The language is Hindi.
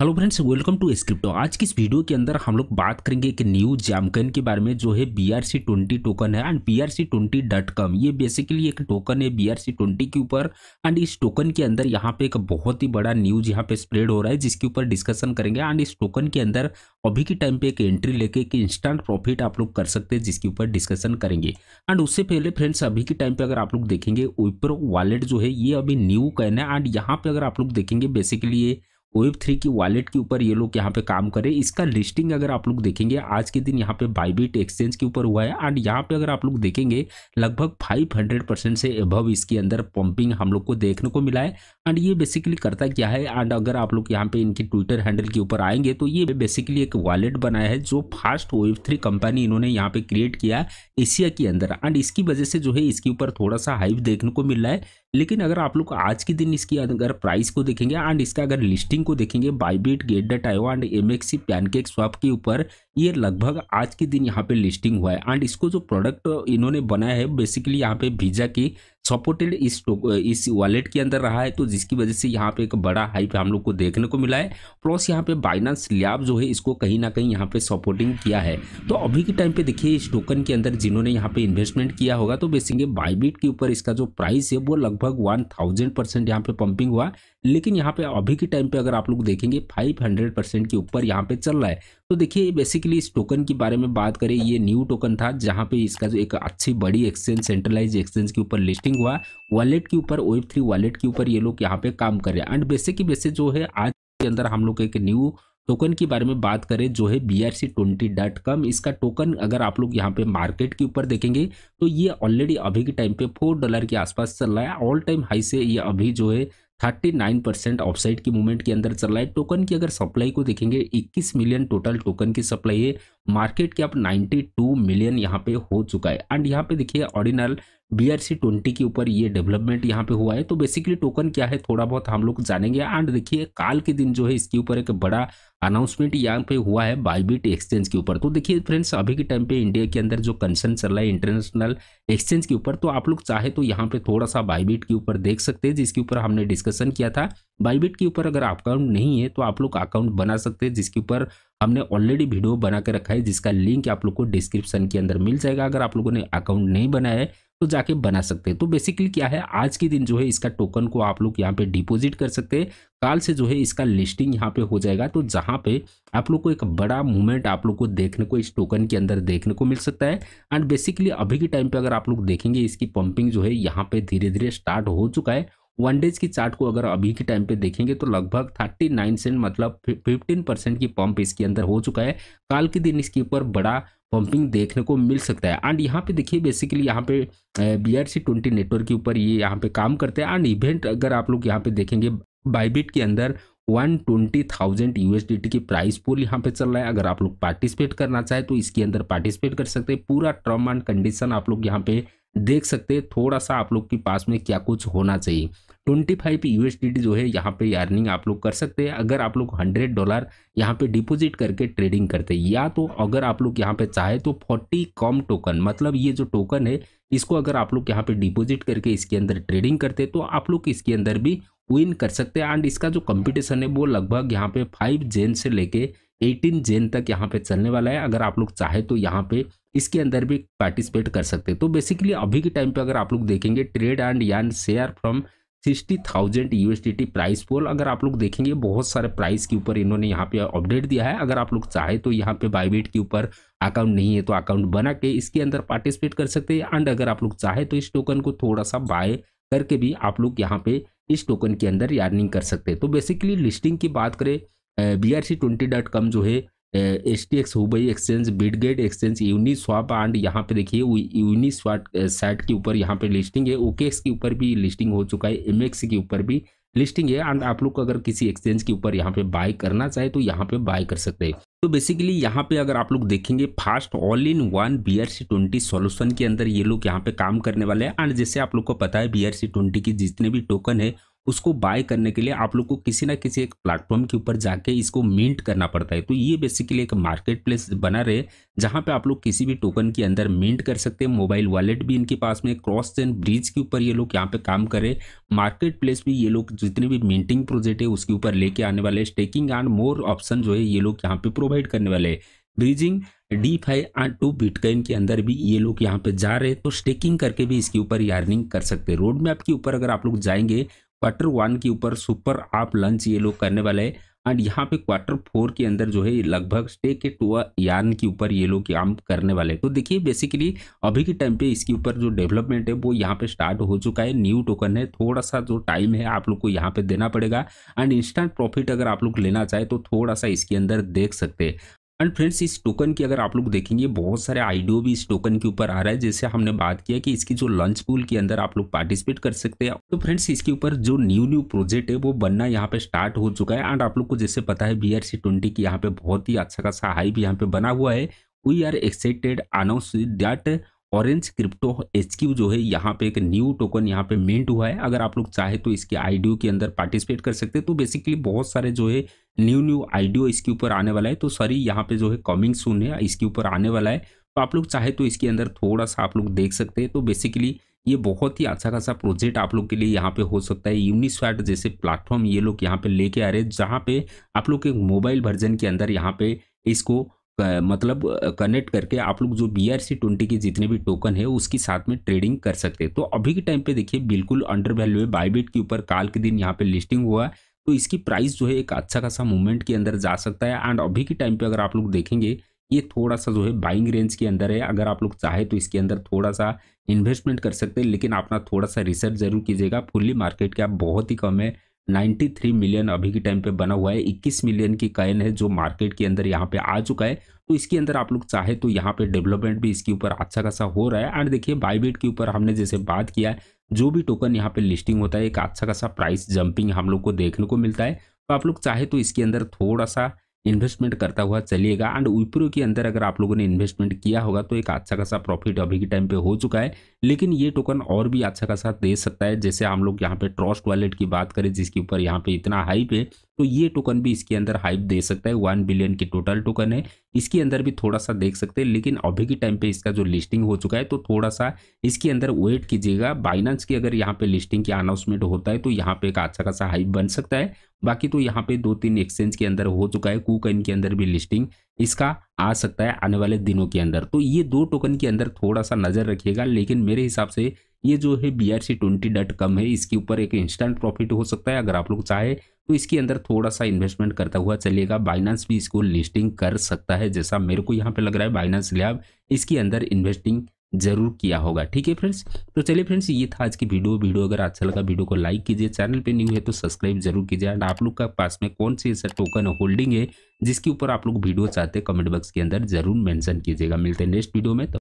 hello friends welcome to Scripto आज की इस वीडियो के अंदर हम लोग बात करेंगे एक न्यू जैमकन के बारे में जो है B R C twenty token है and B R C twenty dot com ये बेसिकली एक टोकन है बी आर सी ट्वेंटी के ऊपर एंड इस टोकन के अंदर यहाँ पे एक बहुत ही बड़ा न्यूज यहाँ पे स्प्रेड हो रहा है जिसके ऊपर डिस्कशन करेंगे एंड इस टोकन के अंदर अभी के टाइम पे एक एंट्री लेके एक इंस्टेंट प्रॉफिट आप लोग कर सकते हैं जिसके ऊपर डिस्कशन करेंगे एंड उससे पहले फ्रेंड्स अभी के टाइम पे अगर आप लोग देखेंगे ओप्रो वॉलेट जो है ये अभी न्यू कैन है एंड यहाँ पे अगर आप लोग देखेंगे बेसिकली ये वेब थ्री की वॉलेट के ऊपर ये लोग यहाँ पे काम करें इसका लिस्टिंग अगर आप लोग देखेंगे आज के दिन यहाँ पे बाईबीट एक्सचेंज के ऊपर हुआ है एंड यहाँ पे अगर आप लोग देखेंगे लगभग 500 परसेंट से अभव इसके अंदर पंपिंग हम लोग को देखने को मिला है एंड ये बेसिकली करता क्या है एंड अगर आप लोग यहाँ पे इनके ट्विटर हैंडल के ऊपर आएंगे तो ये बेसिकली एक वॉलेट बनाया है जो फास्ट वेब थ्री कंपनी इन्होंने यहाँ पे क्रिएट किया एशिया के अंदर एंड इसकी वजह से जो है इसके ऊपर थोड़ा सा हाइप देखने को मिल रहा है लेकिन अगर आप लोग आज के दिन इसकी अगर प्राइस को देखेंगे एंड इसका अगर लिस्टिंग को देखेंगे Bybit gate dot io and MEXC pancake swap के ऊपर ये लगभग आज के दिन यहाँ पे लिस्टिंग हुआ है एंड इसको जो प्रोडक्ट इन्होंने बनाया है बेसिकली यहाँ पे भीजा की सपोर्टेड इस इस वॉलेट के अंदर रहा है तो जिसकी वजह से यहाँ पे एक बड़ा हाइप हम लोग को देखने को मिला है प्लस यहाँ पे बाइनांस लैब जो है इसको कहीं ना कहीं यहाँ पे सपोर्टिंग किया है तो अभी के टाइम पे देखिए इस टोकन के अंदर जिन्होंने यहाँ पे इन्वेस्टमेंट किया होगा तो बेसिंगे बाईबीट के ऊपर इसका जो प्राइस है वो लगभग वन थाउजेंड परसेंट यहाँ पे पंपिंग हुआ लेकिन यहाँ पे अभी के टाइम पे अगर आप लोग देखेंगे 500 परसेंट के ऊपर यहाँ पे चल रहा है तो देखिए बेसिकली इस टोकन के बारे में बात करें ये न्यू टोकन था जहाँ पे इसका जो एक अच्छी बड़ी एक्सचेंज सेंट्रलाइज एक्सचेंज के ऊपर लिस्टिंग हुआ वॉलेट के ऊपर वेब थ्री वॉलेट के ऊपर ये लोग यहाँ पे काम कर रहे हैं एंड बेसिक की बेसिस जो है आज के अंदर हम लोग एक न्यू टोकन के बारे में बात करें जो है B R C twenty dot com इसका टोकन अगर आप लोग यहाँ पे मार्केट के ऊपर देखेंगे तो ये ऑलरेडी अभी के टाइम पे फोर डॉलर के आसपास चल रहा है ऑल टाइम हाई से ये अभी जो है थर्टी नाइन परसेंट ऑफसाइड की मूवमेंट के अंदर चल रहा है टोकन की अगर सप्लाई को देखेंगे 21 मिलियन टोटल टोकन की सप्लाई है मार्केट कैप 92 मिलियन यहाँ पे हो चुका है एंड यहाँ पे देखिए ordinal B R C twenty के ऊपर ये डेवलपमेंट यहाँ पे हुआ है तो बेसिकली टोकन क्या है थोड़ा बहुत हम लोग जानेंगे एंड देखिए काल के दिन जो है इसके ऊपर एक बड़ा अनाउंसमेंट यहाँ पे हुआ है बाईबीट एक्सचेंज के ऊपर तो देखिए फ्रेंड्स अभी के टाइम पे इंडिया के अंदर जो कंसर्न चल रहा है इंटरनेशनल एक्सचेंज के ऊपर तो आप लोग चाहे तो यहाँ पे थोड़ा सा बाईबीट के ऊपर देख सकते हैं जिसके ऊपर हमने डिस्कशन किया था बाईबीट के ऊपर अगर अकाउंट नहीं है तो आप लोग अकाउंट बना सकते हैं जिसके ऊपर हमने ऑलरेडी वीडियो बना के रखा है जिसका लिंक आप लोग को डिस्क्रिप्शन के अंदर मिल जाएगा अगर आप लोगों ने अकाउंट नहीं बनाया है तो जाके बना सकते हैं तो बेसिकली क्या है आज के दिन जो है इसका टोकन को आप लोग यहाँ पे डिपॉजिट कर सकते हैं काल से जो है इसका लिस्टिंग यहाँ पे हो जाएगा तो जहाँ पे आप लोग को एक बड़ा मूवमेंट आप लोग को देखने को इस टोकन के अंदर देखने को मिल सकता है एंड बेसिकली अभी के टाइम पे अगर आप लोग देखेंगे इसकी पंपिंग जो है यहाँ पे धीरे धीरे स्टार्ट हो चुका है वन डेज की चार्ट को अगर अभी के टाइम पे देखेंगे तो लगभग 39 सेंट मतलब 15 परसेंट की पंप इसके अंदर हो चुका है काल के दिन इसके ऊपर बड़ा पंपिंग देखने को मिल सकता है एंड यहाँ पे देखिए बेसिकली यहाँ पे B R C twenty network के ऊपर ये यहाँ पे काम करते हैं एंड इवेंट अगर आप लोग यहाँ पे देखेंगे बाइबिट के अंदर वन ट्वेंटी थाउजेंड टी की प्राइस पूल यहाँ पे चल रहा है अगर आप लोग पार्टिसिपेट करना चाहे तो इसके अंदर पार्टिसिपेट कर सकते हैं पूरा टर्म एंड कंडीशन आप लोग यहाँ पे देख सकते हैं थोड़ा सा आप लोग के पास में क्या कुछ होना चाहिए 25 यूएसडीटी जो है यहाँ पे अर्निंग आप लोग कर सकते हैं अगर आप लोग 100 डॉलर यहाँ पे डिपॉजिट करके ट्रेडिंग करते हैं या तो अगर आप लोग यहाँ पे चाहे तो 40 कॉम टोकन मतलब ये जो टोकन है इसको अगर आप लोग यहाँ पे डिपॉजिट करके इसके अंदर ट्रेडिंग करते तो आप लोग इसके अंदर भी विन कर सकते हैं एंड इसका जो कंपिटिशन है वो लगभग यहाँ पे फाइव जेन से लेके एटीन जेन तक यहाँ पे चलने वाला है अगर आप लोग चाहे तो यहाँ पे इसके अंदर भी पार्टिसिपेट कर सकते हैं तो बेसिकली अभी के टाइम पे अगर आप लोग देखेंगे trade and earn share from sixty thousand USDT price pool अगर आप लोग देखेंगे बहुत सारे प्राइस के ऊपर इन्होंने यहाँ पे अपडेट दिया है अगर आप लोग चाहे तो यहाँ पे बाइबीट के ऊपर अकाउंट नहीं है तो अकाउंट बना के इसके अंदर पार्टिसिपेट कर सकते हैं एंड अगर आप लोग चाहे तो इस टोकन को थोड़ा सा बाय करके भी आप लोग यहाँ पे इस टोकन के अंदर यार्निंग कर सकते हैं तो बेसिकली लिस्टिंग की बात करें B R C twenty dot com जो है H T X Huobi exchange Bitget exchange swap and यहाँ पे देखिए स्वाट साइट के ऊपर यहाँ पे लिस्टिंग है एक्स के ऊपर भी लिस्टिंग हो चुका है एम के ऊपर भी लिस्टिंग है एंड आप लोग अगर किसी एक्सचेंज के ऊपर यहाँ पे बाय करना चाहे तो यहाँ पे बाय कर सकते हैं तो बेसिकली यहाँ पे अगर आप लोग देखेंगे fast all in one B R C twenty solution के अंदर ये लोग यहाँ पे काम करने वाले हैं एंड जैसे आप लोग को पता है बी आर सी ट्वेंटी की जितने भी टोकन है उसको बाय करने के लिए आप लोग को किसी ना किसी एक प्लेटफॉर्म के ऊपर जाके इसको मिंट करना पड़ता है तो ये बेसिकली एक मार्केट प्लेस बना रहे जहाँ पे आप लोग किसी भी टोकन के अंदर मिंट कर सकते हैं मोबाइल वॉलेट भी इनके पास में क्रॉस चेन ब्रिज के ऊपर ये लोग यहाँ पे काम कर रहे मार्केट प्लेस भी ये लोग जितने भी मिंटिंग प्रोजेक्ट है उसके ऊपर लेके आने वाले स्टेकिंग एंड मोर ऑप्शन जो है ये लोग यहाँ पे प्रोवाइड करने वाले हैं bridging D five and to bitcoin के अंदर भी ये लोग यहाँ पे जा रहे हैं तो स्टेकिंग करके भी इसके ऊपर यार्निंग कर सकते हैं रोड मैप के ऊपर अगर आप लोग जाएंगे क्वार्टर वन के ऊपर सुपर आप लंच ये लोग करने वाले हैं एंड यहाँ पे क्वार्टर फोर के अंदर जो है लगभग के टू यान के ऊपर ये लोग काम करने वाले तो देखिए बेसिकली अभी के टाइम पे इसके ऊपर जो डेवलपमेंट है वो यहाँ पे स्टार्ट हो चुका है न्यू टोकन है थोड़ा सा जो टाइम है आप लोग को यहाँ पे देना पड़ेगा एंड इंस्टेंट प्रॉफिट अगर आप लोग लेना चाहे तो थोड़ा सा इसके अंदर देख सकते हैं एंड फ्रेंड्स इस टोकन की अगर आप लोग देखेंगे बहुत सारे आइडियो भी इस टोकन के ऊपर आ रहा है जैसे हमने बात किया कि इसकी जो लंच पूल के अंदर आप लोग पार्टिसिपेट कर सकते हैं तो फ्रेंड्स इसके ऊपर जो न्यू न्यू प्रोजेक्ट है वो बनना यहाँ पे स्टार्ट हो चुका है एंड आप लोग को जैसे पता है बी आर सी ट्वेंटी की यहाँ पे बहुत ही अच्छा खासा हाइप यहाँ पे बना हुआ है we are excited announce that orange crypto Q जो है यहाँ पे एक न्यू टोकन यहाँ पे मिंट हुआ है अगर आप लोग चाहे तो इसके आईडियो के अंदर पार्टिसिपेट कर सकते हैं तो बेसिकली बहुत सारे जो है न्यू न्यू आईडियो इसके ऊपर आने वाला है तो सॉरी यहाँ पे जो है कमिंग सून है इसके ऊपर आने वाला है तो आप लोग चाहे तो इसके अंदर थोड़ा सा आप लोग देख सकते हैं तो बेसिकली ये बहुत ही अच्छा खासा प्रोजेक्ट आप लोग के लिए यहाँ पे हो सकता है यूनिस्ट जैसे प्लेटफॉर्म ये लोग यहाँ पे लेके आ रहे हैं जहाँ पे आप लोग के मोबाइल वर्जन के अंदर यहाँ पे इसको मतलब कनेक्ट करके आप लोग जो बी आर सी ट्वेंटी के जितने भी टोकन है उसके साथ में ट्रेडिंग कर सकते हैं तो अभी के टाइम पे देखिए बिल्कुल अंडर वैल्यू है बाईबिट के ऊपर काल के दिन यहाँ पे लिस्टिंग हुआ तो इसकी प्राइस जो है एक अच्छा खासा मूवमेंट के अंदर जा सकता है एंड अभी के टाइम पर अगर आप लोग देखेंगे ये थोड़ा सा जो है बाइंग रेंज के अंदर है अगर आप लोग चाहे तो इसके अंदर थोड़ा सा इन्वेस्टमेंट कर सकते हैं लेकिन अपना थोड़ा सा रिसर्च जरूर कीजिएगा फुल्ली मार्केट क्या बहुत ही कम है 93 मिलियन अभी के टाइम पे बना हुआ है 21 मिलियन की कॉइन है जो मार्केट के अंदर यहाँ पे आ चुका है तो इसके अंदर आप लोग चाहे तो यहाँ पे डेवलपमेंट भी इसके ऊपर अच्छा खासा हो रहा है एंड देखिए बाईबेट के ऊपर हमने जैसे बात किया है जो भी टोकन यहाँ पे लिस्टिंग होता है एक अच्छा खासा प्राइस जंपिंग हम लोग को देखने को मिलता है तो आप लोग चाहे तो इसके अंदर थोड़ा सा इन्वेस्टमेंट करता हुआ चलिएगा एंड विप्रो के अंदर अगर आप लोगों ने इन्वेस्टमेंट किया होगा तो एक अच्छा खासा प्रॉफिट अभी के टाइम पे हो चुका है लेकिन ये टोकन और भी अच्छा खासा दे सकता है जैसे हम लोग यहाँ पे ट्रस्ट वॉलेट की बात करें जिसके ऊपर यहाँ पे इतना हाई पे तो ये टोकन भी इसके अंदर हाइप दे सकता है वन बिलियन की टोटल टोकन है इसके अंदर भी थोड़ा सा देख सकते हैं लेकिन अभी के टाइम पे इसका जो लिस्टिंग हो चुका है तो थोड़ा सा इसके अंदर वेट कीजिएगा बाइनांस की अगर यहाँ पे लिस्टिंग की अनाउंसमेंट होता है तो यहाँ पे एक अच्छा खासा हाइप बन सकता है बाकी तो यहाँ पे दो तीन एक्सचेंज के अंदर हो चुका है कूक के अंदर भी लिस्टिंग इसका आ सकता है आने वाले दिनों के अंदर तो ये दो टोकन के अंदर थोड़ा सा नज़र रखिएगा लेकिन मेरे हिसाब से ये जो है B R C twenty dot com है इसके ऊपर एक इंस्टेंट प्रॉफिट हो सकता है अगर आप लोग चाहे तो इसके अंदर थोड़ा सा इन्वेस्टमेंट करता हुआ चलेगा बाइनांस भी इसको लिस्टिंग कर सकता है जैसा मेरे को यहाँ पे लग रहा है बाइनांस लैब इसके अंदर इन्वेस्टिंग जरूर किया होगा ठीक है फ्रेंड्स तो चलिए फ्रेंड्स ये था आज की वीडियो वीडियो अगर अच्छा लगा वीडियो को लाइक कीजिए चैनल पे न्यू है तो सब्सक्राइब जरूर कीजिए एंड आप लोग का पास में कौन सी ऐसा टोकन होल्डिंग है जिसके ऊपर आप लोग वीडियो चाहते हैं कमेंट बॉक्स के अंदर जरूर मेंशन कीजिएगा मिलते हैं नेक्स्ट वीडियो में तो